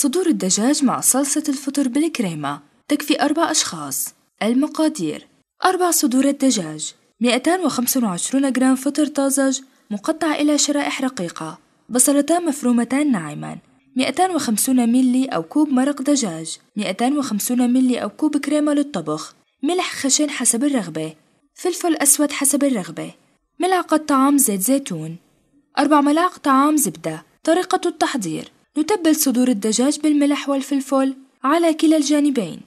صدور الدجاج مع صلصة الفطر بالكريمة تكفي أربع أشخاص المقادير أربع صدور الدجاج 225 جرام فطر طازج مقطع إلى شرائح رقيقة بصلتان مفرومتان ناعما 250 ملي أو كوب مرق دجاج 250 ملي أو كوب كريمة للطبخ ملح خشن حسب الرغبة فلفل أسود حسب الرغبة ملعقة طعام زيت زيتون أربع ملاعق طعام زبدة طريقة التحضير نتبل صدور الدجاج بالملح والفلفل على كلا الجانبين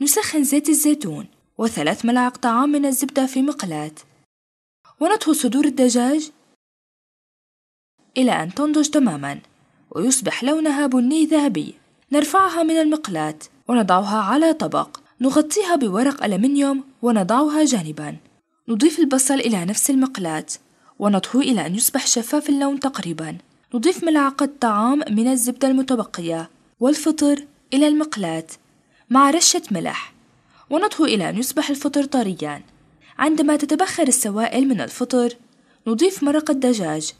نسخن زيت الزيتون وثلاث ملاعق طعام من الزبدة في مقلاة ونطهو صدور الدجاج إلى أن تنضج تماما ويصبح لونها بني ذهبي نرفعها من المقلاة ونضعها على طبق نغطيها بورق ألمنيوم ونضعها جانبا نضيف البصل إلى نفس المقلاة ونطهو إلى أن يصبح شفاف اللون تقريبا نضيف ملعقة طعام من الزبدة المتبقية والفطر إلى المقلاة مع رشة ملح ونطهو إلى أن يصبح الفطر طريا عندما تتبخر السوائل من الفطر نضيف مرق الدجاج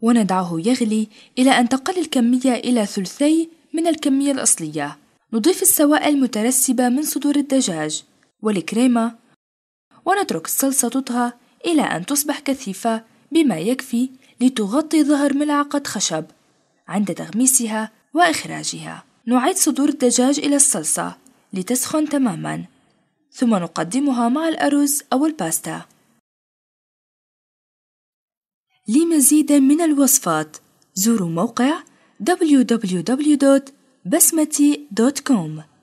وندعه يغلي إلى أن تقل الكمية إلى ثلثي من الكمية الأصلية نضيف السوائل المترسبة من صدور الدجاج والكريمة ونترك الصلصة تطهى إلى أن تصبح كثيفة بما يكفي لتغطي ظهر ملعقة خشب عند تغميسها وإخراجها. نعيد صدور الدجاج إلى الصلصة لتسخن تماما، ثم نقدمها مع الأرز أو الباستا. لمزيد من الوصفات زوروا موقع www.basmati.com